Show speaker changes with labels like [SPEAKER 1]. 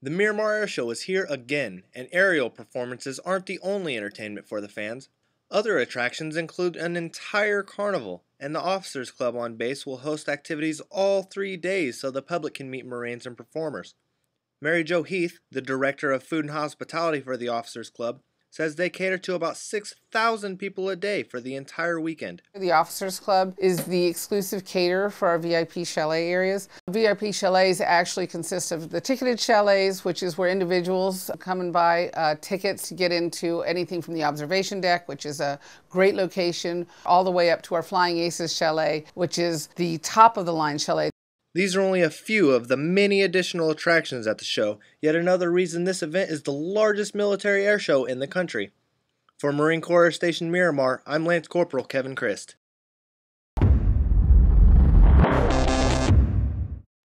[SPEAKER 1] The Miramar Show is here again, and aerial performances aren't the only entertainment for the fans. Other attractions include an entire carnival, and the Officers Club on base will host activities all three days so the public can meet Marines and performers. Mary Jo Heath, the director of food and hospitality for the Officers Club, says they cater to about 6,000 people a day for the entire weekend.
[SPEAKER 2] The Officers Club is the exclusive caterer for our VIP chalet areas. VIP chalets actually consist of the ticketed chalets, which is where individuals come and buy uh, tickets to get into anything from the observation deck, which is a great location, all the way up to our Flying Aces chalet, which is the top of the line chalet.
[SPEAKER 1] These are only a few of the many additional attractions at the show, yet another reason this event is the largest military airshow in the country. For Marine Corps Air Station Miramar, I'm Lance Corporal Kevin Christ.